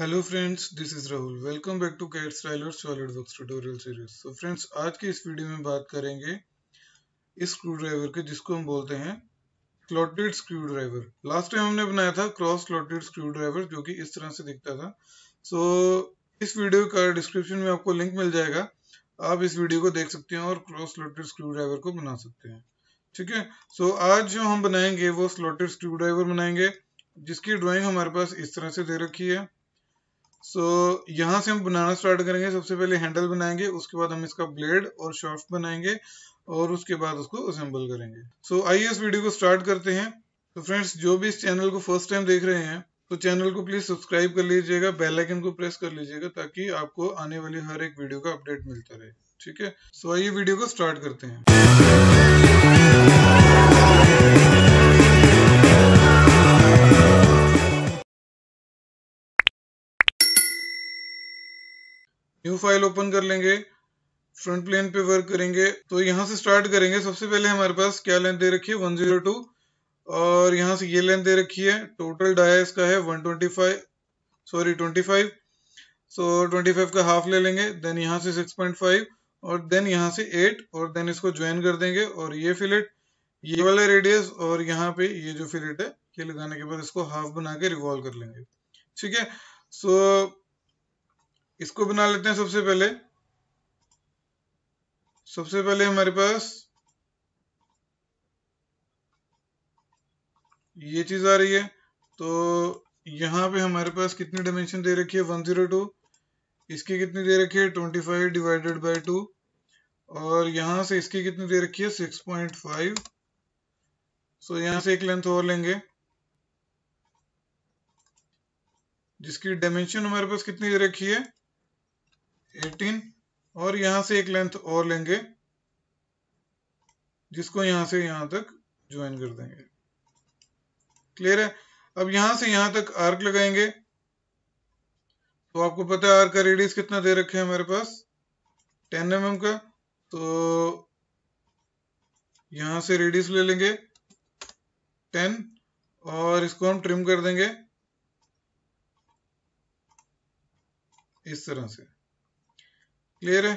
Hello friends this is Rahul welcome back to CAD styler solid work tutorial series तो friends आज के इस video में बात करेंगे इस स्क्रू ड्राइवर के जिसको हम बोलते हैं slotted screwdriver last time हमने बनाया था क्रॉस क्लॉटेड स्क्रू ड्राइवर जो कि इस तरह से दिखता था सो so, इस वीडियो का डिस्क्रिप्शन में आपको लिंक मिल जाएगा आप इस वीडियो को देख सकते हैं और क्रॉस क्लॉटेड स्क्रू ड्राइवर को बना सकते हैं ठीक है सो so, आज जो हम बनाएंगे वो स्लॉटेड स्क्रू ड्राइवर बनाएंगे जिसकी ड्राइंग हमारे पास इस तरह से दे रखी है सो so, यहाँ से हम बनाना स्टार्ट करेंगे सबसे पहले हैंडल बनाएंगे उसके बाद हम इसका ब्लेड और शॉफ्ट बनाएंगे और उसके बाद उसको असेंबल करेंगे सो so, आइए इस वीडियो को स्टार्ट करते हैं तो फ्रेंड्स जो भी इस चैनल को फर्स्ट टाइम देख रहे हैं तो चैनल को प्लीज सब्सक्राइब कर लीजिएगा बेल आइकन को प्रेस कर लीजिएगा ताकि आपको आने वाली हर एक वीडियो का अपडेट मिलता रहे ठीक है सो so, आइए वीडियो को स्टार्ट करते हैं न्यू फाइल ओपन कर लेंगे फ्रंट प्लेन पे वर्क करेंगे तो यहाँ से स्टार्ट करेंगे सबसे पहले हमारे पास क्या लेंथ दे रखी है टू और यहाँ से ये लेंथ दे रखी है टोटल डायस का है five sorry five so twenty five का हाफ ले लेंगे देन यहाँ से सिक्स पॉइंट फाइव और देन यहाँ से एट और देन इसको ज्वाइन कर देंगे और ये फिलेट ये वाला रेडियस और यहाँ पे ये जो फिलेट है ये लगाने के बाद इसको हाफ बना के रिवॉल्व कर लेंगे ठीक है सो so, इसको बना लेते हैं सबसे पहले सबसे पहले हमारे पास ये चीज आ रही है तो यहां पे हमारे पास कितनी डायमेंशन दे रखी है वन जीरो टू इसकी कितनी दे रखी है twenty five divided by two और यहां से इसकी कितनी दे रखी है सिक्स पॉइंट फाइव सो यहां से एक लेंथ और लेंगे जिसकी डायमेंशन हमारे पास कितनी दे रखी है एटीन और यहां से एक लेंथ और लेंगे जिसको यहां से यहां तक ज्वाइन कर देंगे क्लियर है अब यहां से यहां तक आर्क लगाएंगे तो आपको पता है आर्क का रेडियस कितना दे रखे है हमारे पास टेन एम mm का तो यहां से रेडियस ले लेंगे टेन और इसको हम ट्रिम कर देंगे इस तरह से क्लियर है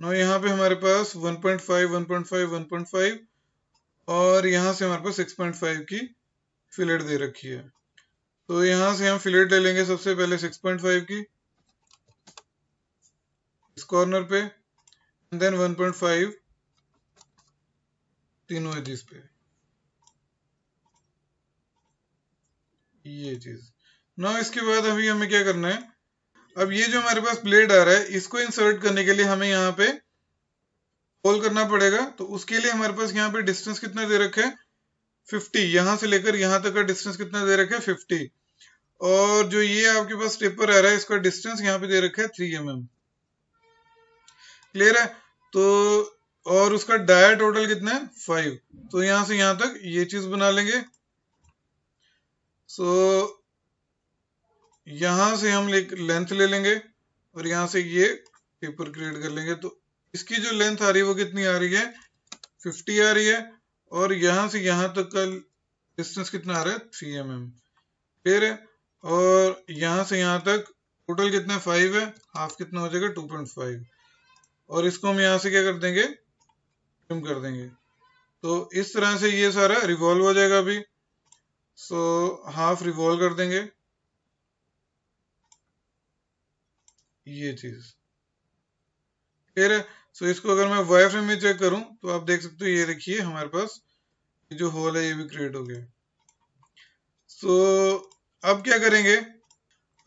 ना यहाँ पे हमारे पास 1.5 1.5 1.5 और यहाँ से हमारे पास 6.5 की फिलेट दे रखी है तो यहाँ से हम फिलेट ले लेंगे सबसे पहले 6.5 की इस कॉर्नर पे एंड देन 1.5 पॉइंट फाइव तीनों एजिस पे ये चीज ना इसके बाद अभी हमें क्या करना है अब ये जो हमारे पास ब्लेड आ रहा है इसको इंसर्ट करने के लिए हमें यहाँ पे होल करना पड़ेगा तो उसके लिए हमारे पास यहाँ पे डिस्टेंस कितना दे रखा है 50 यहाँ से लेकर यहाँ तक का डिस्टेंस कितना दे रखा है 50 और जो ये आपके पास स्टेपर आ रहा है इसका डिस्टेंस यहाँ पे दे रखा है थ्री एम क्लियर है तो और उसका डाया टोटल कितना है फाइव तो यहां से यहां तक ये चीज बना लेंगे सो so, यहां से हम लेंथ ले लेंगे और यहां से ये पेपर क्रिएट कर लेंगे तो इसकी जो लेंथ आ रही है वो कितनी आ रही है 50 आ रही है और यहां से यहां तक का डिस्टेंस कितना आ रहा है थ्री एम एम फिर और यहां से यहां तक टोटल कितना फाइव है हाफ कितना हो जाएगा टू पॉइंट फाइव और इसको हम यहाँ से क्या कर देंगे ट्रिम कर देंगे तो इस तरह से ये सारा रिवॉल्व हो जाएगा अभी सो हाफ रिवॉल्व कर देंगे ये चीज क्लियर है सो इसको अगर मैं वाई फ्रेम में चेक करूं तो आप देख सकते हो ये देखिए हमारे पास जो होल है ये भी क्रिएट हो गया सो so, अब क्या करेंगे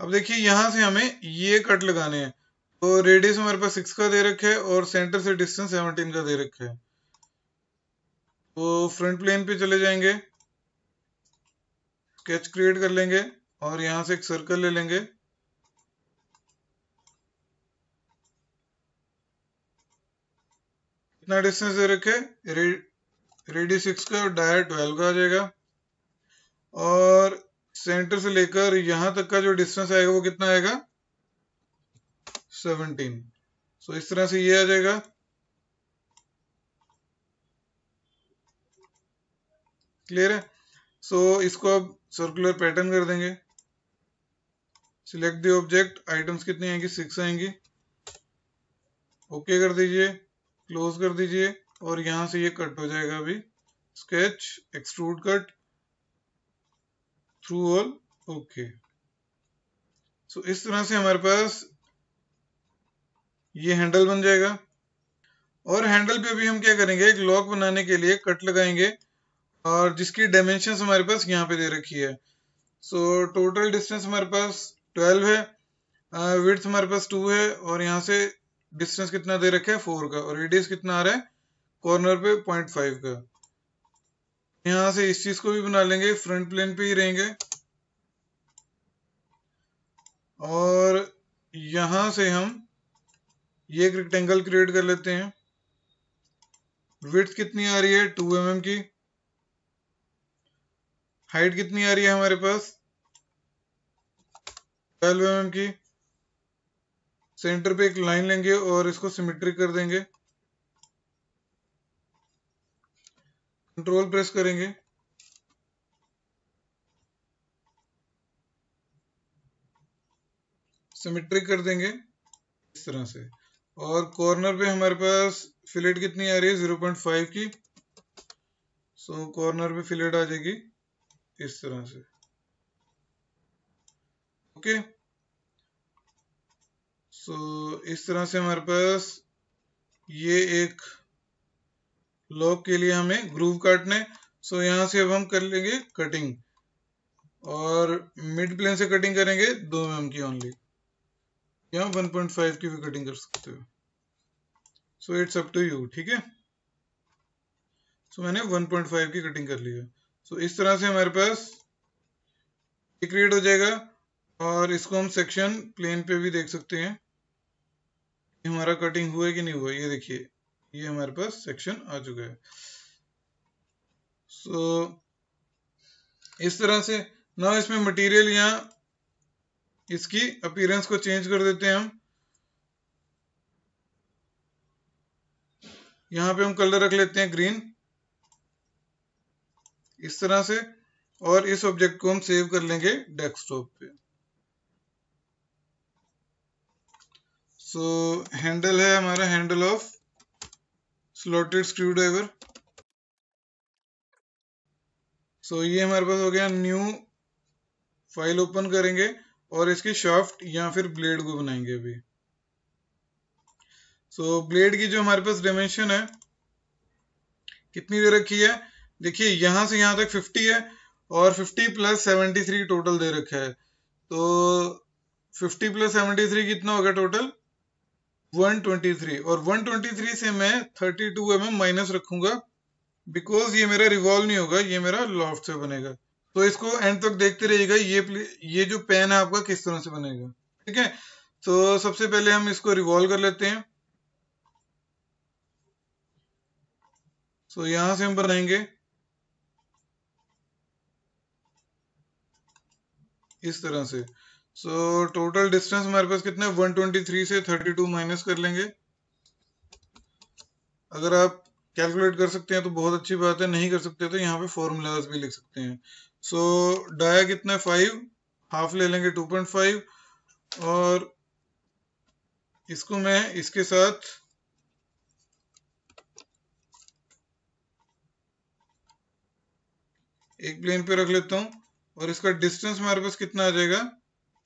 अब देखिए यहां से हमें ये कट लगाने हैं तो रेडियस हमारे पास सिक्स का दे रखा है और सेंटर से डिस्टेंस सेवनटीन का दे रखा है तो फ्रंट प्लेन पे चले जाएंगे स्केच क्रिएट कर लेंगे और यहां से एक सर्कल ले लेंगे कितना डिस्टेंस दे रखे रेडी सिक्स का और डायर ट्वेल्व का आ जाएगा और सेंटर से लेकर यहां तक का जो डिस्टेंस आएगा वो कितना आएगा सेवनटीन सो so, इस तरह से ये आ जाएगा क्लियर है सो so, इसको अब सर्कुलर पैटर्न कर देंगे सिलेक्ट दी ऑब्जेक्ट आइटम्स कितनी आएंगी सिक्स आएंगी ओके okay कर दीजिए क्लोज कर दीजिए और यहां से ये कट हो जाएगा अभी sketch extrude cut through all okay so इस तरह से हमारे पास ये हैंडल बन जाएगा और हैंडल पे भी हम क्या करेंगे एक लॉक बनाने के लिए कट लगाएंगे और जिसकी डायमेंशन हमारे पास यहाँ पे दे रखी है सो टोटल डिस्टेंस हमारे पास 12 है विथ uh, हमारे पास 2 है और यहाँ से डिस्टेंस कितना दे रखा है फोर का और रेडियस कितना आ रहा है कॉर्नर पे पॉइंट फाइव का यहां से इस चीज को भी बना लेंगे फ्रंट प्लेन पे ही रहेंगे और यहां से हम ये एक रेक्टेंगल क्रिएट कर लेते हैं विथ कितनी आ रही है टू एम mm की हाइट कितनी आ रही है हमारे पास ट्वेल्व एम mm की सेंटर पे एक लाइन लेंगे और इसको सिमेट्रिक कर देंगे कंट्रोल प्रेस करेंगे सिमेट्रिक कर देंगे इस तरह से और कॉर्नर पे हमारे पास फिलेट कितनी आ रही है जीरो पॉइंट फाइव की सो so, कॉर्नर पे फिलेट आ जाएगी इस तरह से ओके okay. सो तो so, इस तरह से हमारे पास ये एक लॉक के लिए हमें ग्रूव काटने सो so, यहां से अब हम कर लेंगे कटिंग और मिड प्लेन से कटिंग करेंगे दो एम की ओनली या 1.5 की भी कटिंग कर सकते हो so it's up to you ठीक है सो मैंने 1.5 की कटिंग कर ली है सो so, इस तरह से हमारे पास क्रिएट हो जाएगा और इसको हम सेक्शन प्लेन पे भी देख सकते हैं हमारा कटिंग हुआ कि नहीं हुआ ये देखिए ये हमारे पास सेक्शन आ चुका है सो so, इस तरह से ना इसमें मटेरियल या इसकी अपीयरेंस को चेंज कर देते हैं हम यहां पे हम कलर रख लेते हैं ग्रीन इस तरह से और इस ऑब्जेक्ट को हम सेव कर लेंगे डेस्कटॉप पे सो so, हैंडल है हमारा handle of slotted screw driver so ये हमारे पास हो गया न्यू फाइल ओपन करेंगे और इसकी शॉफ्ट या फिर ब्लेड को बनाएंगे अभी सो so, ब्लेड की जो हमारे पास डायमेंशन है कितनी दे रखी है देखिए यहां से यहां तक 50 है और 50 प्लस 73 टोटल दे रखा है तो 50 प्लस 73 कितना होगा टोटल 123 और 123 से मैं 32 टू एम माइनस रखूंगा बिकॉज ये मेरा रिवॉल्व नहीं होगा ये मेरा लॉफ्ट से बनेगा तो इसको एंड तक देखते रहिएगा ये ये जो पेन है आपका किस तरह से बनेगा ठीक है तो सबसे पहले हम इसको रिवॉल्व कर लेते हैं सो तो यहां से हम बनाएंगे इस तरह से सो टोटल डिस्टेंस हमारे पास कितना है 123 से 32 माइनस कर लेंगे अगर आप कैलकुलेट कर सकते हैं तो बहुत अच्छी बात है नहीं कर सकते तो यहाँ पे फॉर्मूलाज भी लिख सकते हैं सो so, डाया कितना है फाइव हाफ ले लेंगे 2.5 और इसको मैं इसके साथ एक प्लेन पे रख लेता हूं और इसका डिस्टेंस हमारे पास कितना आ जाएगा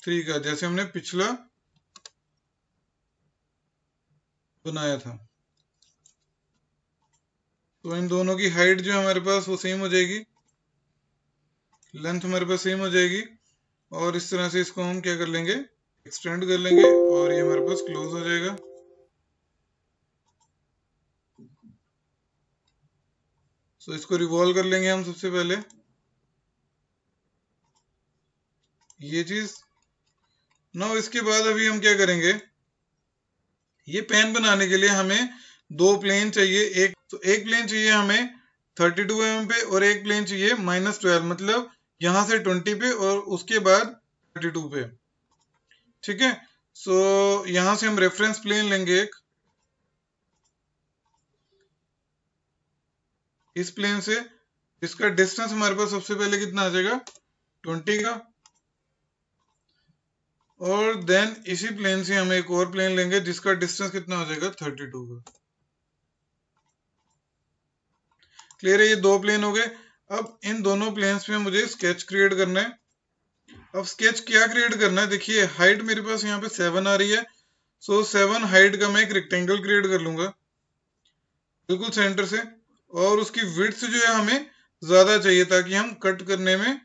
थ्री का जैसे हमने पिछला बनाया था तो इन दोनों की हाइट जो हमारे पास वो सेम हो जाएगी लेंथ हमारे पास सेम हो जाएगी और इस तरह से इसको हम क्या कर लेंगे एक्सटेंड कर लेंगे और ये हमारे पास क्लोज हो जाएगा सो so, इसको रिवॉल्व कर लेंगे हम सबसे पहले ये चीज़ ना इसके बाद अभी हम क्या करेंगे ये पेन बनाने के लिए हमें दो प्लेन चाहिए एक तो एक प्लेन चाहिए हमें 32 टू mm पे और एक प्लेन चाहिए माइनस ट्वेल्व मतलब यहां से 20 पे और उसके बाद 32 पे ठीक है सो यहां से हम रेफरेंस प्लेन लेंगे एक इस प्लेन से इसका डिस्टेंस हमारे पास सबसे पहले कितना आ जाएगा 20 का और देन इसी प्लेन से हम एक और प्लेन लेंगे जिसका डिस्टेंस कितना हो जाएगा थर्टी टू का क्लियर है ये दो प्लेन हो गए अब इन दोनों प्लेन्स में मुझे स्केच क्रिएट करना है अब स्केच क्या क्रिएट करना है देखिए हाइट मेरे पास यहाँ पे सेवन आ रही है सो सेवन हाइट का मैं एक रेक्टेंगल क्रिएट कर लूंगा बिल्कुल सेंटर से और उसकी विड्थ जो है हमें ज़्यादा चाहिए ताकि हम कट करने में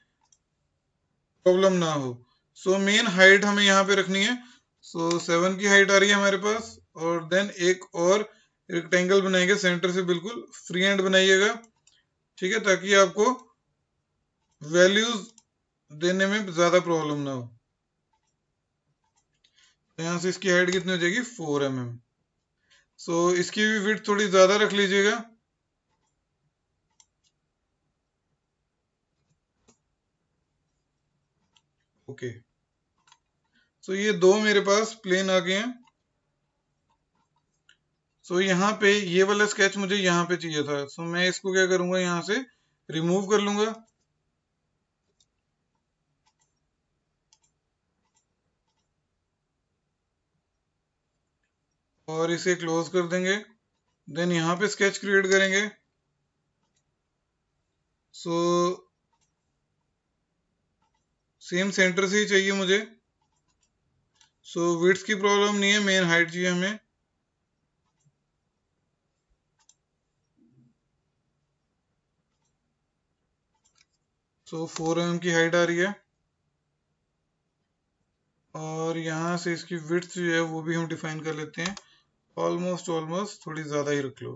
प्रॉब्लम ना हो सो मेन हाइट हमें यहाँ पे रखनी है सो so, सेवन की हाइट आ रही है हमारे पास और देन एक और रेक्टेंगल बनाएंगे सेंटर से बिल्कुल फ्री एंड बनाइएगा ठीक है ताकि आपको वैल्यूज देने में ज्यादा प्रॉब्लम ना हो तो यहां से इसकी हाइट कितनी हो जाएगी फोर एम एम सो इसकी भी विथ थोड़ी ज्यादा रख लीजिएगा ओके okay. सो तो ये दो मेरे पास प्लेन आ गए हैं सो यहाँ पे ये वाला स्केच मुझे यहाँ पे चाहिए था सो मैं इसको क्या करूंगा यहाँ से रिमूव कर लूंगा और इसे क्लोज कर देंगे देन यहाँ पे स्केच क्रिएट करेंगे सो सेम सेंटर से ही चाहिए मुझे सो so, विड्स की प्रॉब्लम नहीं है मेन हाइट चाहिए हमें सो फोर एम की हाइट आ रही है और यहां से इसकी विड्स जो है वो भी हम डिफाइन कर लेते हैं ऑलमोस्ट ऑलमोस्ट थोड़ी ज़्यादा ही रख लो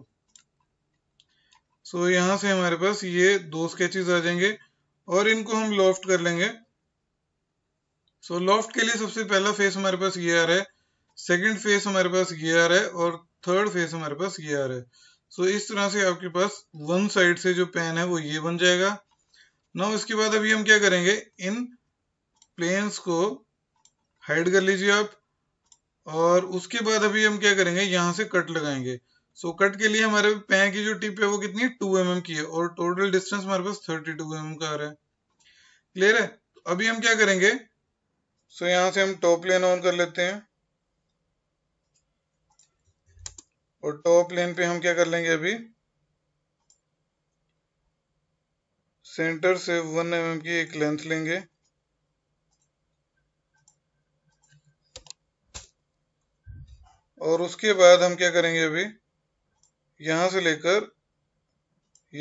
सो so, यहां से हमारे पास ये दो स्केचेस आ जाएंगे और इनको हम लॉफ्ट कर लेंगे सो so, लॉफ्ट के लिए सबसे पहला फेस हमारे पास ये आ रहा है सेकेंड फेस हमारे पास ये आ रहा है और थर्ड फेस हमारे पास ये आ रहा है सो so, इस तरह से आपके पास वन साइड से जो पेन है वो ये बन जाएगा ना उसके बाद अभी हम क्या करेंगे इन प्लेन्स को हाइड कर लीजिए आप और उसके बाद अभी हम क्या करेंगे यहाँ से कट लगाएंगे सो so, कट के लिए हमारे पैन की जो टिप है वो कितनी टू एम mm की है और टोटल डिस्टेंस हमारे पास थर्टी टू एम का आ रहा है क्लियर है तो अभी हम क्या करेंगे सो यहां से हम टॉप लेन ऑन कर लेते हैं और टॉप लेन पे हम क्या कर लेंगे अभी सेंटर से वन एम एम की एक लेंथ लेंगे और उसके बाद हम क्या करेंगे अभी यहां से लेकर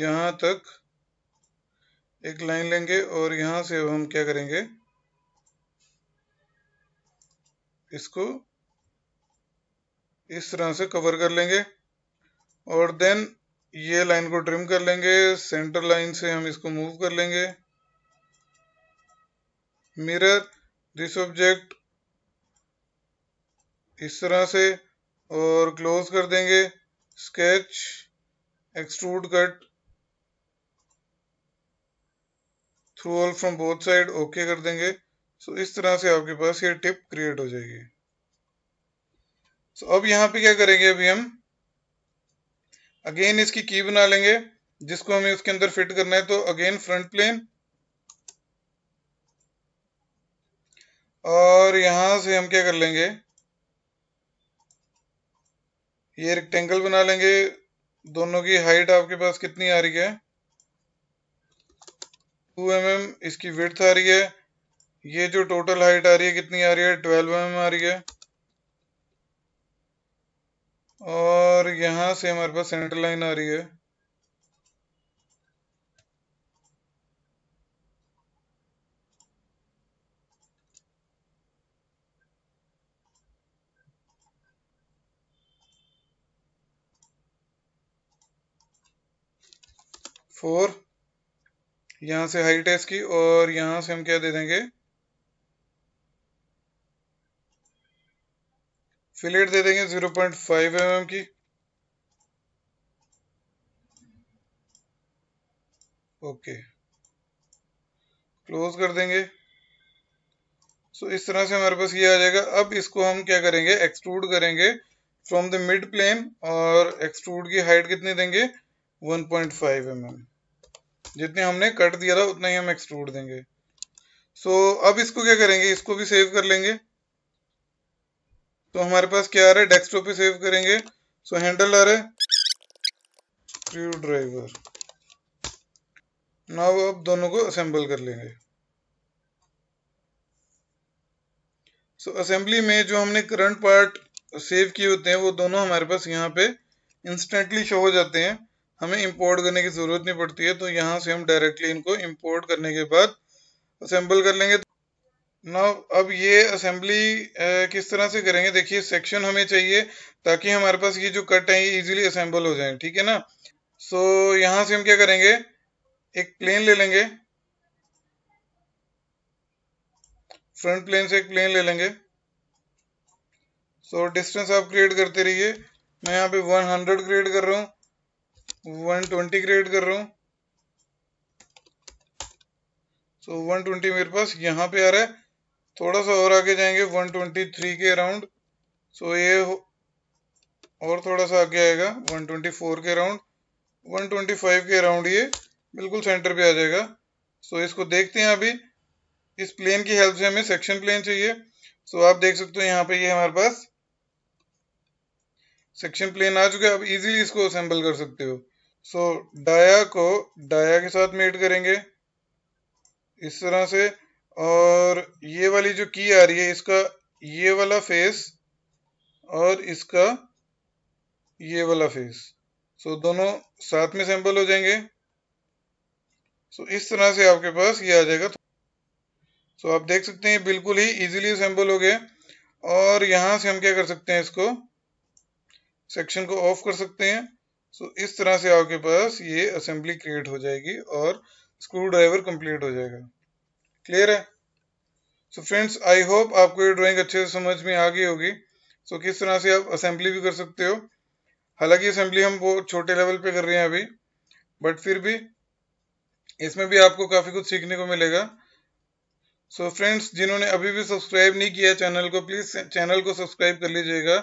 यहां तक एक लाइन लेंगे और यहां से हम क्या करेंगे इसको इस तरह से कवर कर लेंगे और देन ये लाइन को ट्रिम कर लेंगे सेंटर लाइन से हम इसको मूव कर लेंगे मिरर दिस ऑब्जेक्ट इस तरह से और क्लोज कर देंगे sketch extrude cut through all from both side okay कर देंगे सो so, इस तरह से आपके पास ये टिप क्रिएट हो जाएगी सो so, अब यहाँ पे क्या करेंगे अभी हम अगेन इसकी की बना लेंगे जिसको हमें उसके अंदर फिट करना है तो अगेन फ्रंट प्लेन और यहां से हम क्या कर लेंगे ये रेक्टेंगल बना लेंगे दोनों की हाइट आपके पास कितनी आ रही है टू एम mm, इसकी विथ आ रही है ये जो टोटल हाइट आ रही है कितनी आ रही है ट्वेल्व एम आ रही है और यहां से हमारे पास सेंटर लाइन आ रही है फोर यहां से हाइट है इसकी और यहां से हम क्या दे देंगे फिलेट दे देंगे zero point five M M की ओके क्लोज कर देंगे सो so, इस तरह से हमारे पास ये आ जाएगा अब इसको हम क्या करेंगे एक्सट्रूड करेंगे फ्रॉम द मिड प्लेन और एक्सट्रूड की हाइट कितनी देंगे 1.5 पॉइंट mm. जितने हमने कट दिया था उतना ही हम एक्सट्रूड देंगे सो so, अब इसको क्या करेंगे इसको भी सेव कर लेंगे तो हमारे पास क्या आ रहा है डेस्कटॉप पे सेव करेंगे सो हैंडल आ रहा है स्क्रू ड्राइवर नाउ अब दोनों को असेंबल कर लेंगे सो so, असेंबली में जो हमने करंट पार्ट सेव किए होते हैं वो दोनों हमारे पास यहाँ पे इंस्टेंटली शो हो जाते हैं हमें इंपोर्ट करने की ज़रूरत नहीं पड़ती है तो यहाँ से हम डायरेक्टली इनको इंपोर्ट करने के बाद असेंबल कर लेंगे ना अब ये असेंबली किस तरह से करेंगे देखिए सेक्शन हमें चाहिए ताकि हमारे पास ये जो कट है ये इजीली असेंबल हो जाए ठीक है ना सो so, यहां से हम क्या करेंगे एक प्लेन ले लेंगे फ्रंट प्लेन से एक प्लेन ले लेंगे सो so, डिस्टेंस आप क्रिएट करते रहिए मैं यहाँ पे 100 क्रिएट कर रहा हूँ 120 क्रिएट कर रहा हूँ सो so, 120 मेरे पास यहाँ पे आ रहा है थोड़ा सा और आगे जाएंगे 123 के अराउंड सो ये और थोड़ा सा आगे आएगा 124 के अराउंड 125 के अराउंड ये बिल्कुल सेंटर पे आ जाएगा सो इसको देखते हैं अभी इस प्लेन की हेल्प से हमें सेक्शन प्लेन चाहिए सो आप देख सकते हो यहाँ पे ये हमारे पास सेक्शन प्लेन आ चुका है आप इजीली इसको असेंबल कर सकते हो सो so, डाया को डाया के साथ मेट करेंगे इस तरह से और ये वाली जो की आ रही है इसका ये वाला फेस और इसका ये वाला फेस सो so, दोनों साथ में सैंपल हो जाएंगे सो so, इस तरह से आपके पास ये आ जाएगा सो so, आप देख सकते हैं बिल्कुल ही इजीली सैंपल हो गया और यहाँ से हम क्या कर सकते हैं इसको सेक्शन को ऑफ कर सकते हैं सो so, इस तरह से आपके पास ये असेंबली क्रिएट हो जाएगी और स्क्रू ड्राइवर कंप्लीट हो जाएगा क्लियर है सो फ्रेंड्स आई होप आपको ये ड्राइंग अच्छे से समझ में आ गई होगी सो so, किस तरह से आप असेंबली भी कर सकते हो हालांकि असेंबली हम बहुत छोटे लेवल पे कर रहे हैं अभी बट फिर भी इसमें भी आपको काफ़ी कुछ सीखने को मिलेगा सो so, फ्रेंड्स जिन्होंने अभी भी सब्सक्राइब नहीं किया चैनल को प्लीज़ चैनल को सब्सक्राइब कर लीजिएगा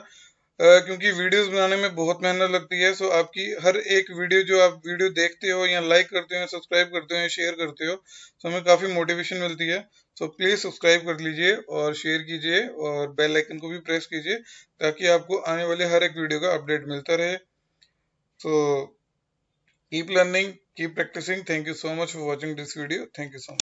क्योंकि वीडियोस बनाने में बहुत मेहनत लगती है सो आपकी हर एक वीडियो जो आप वीडियो देखते हो या लाइक करते हो सब्सक्राइब करते हो या शेयर करते हो तो हमें काफ़ी मोटिवेशन मिलती है सो प्लीज़ सब्सक्राइब कर लीजिए और शेयर कीजिए और बेल आइकन को भी प्रेस कीजिए ताकि आपको आने वाले हर एक वीडियो का अपडेट मिलता रहे so keep learning keep practicing thank you so much for watching this video thank you so much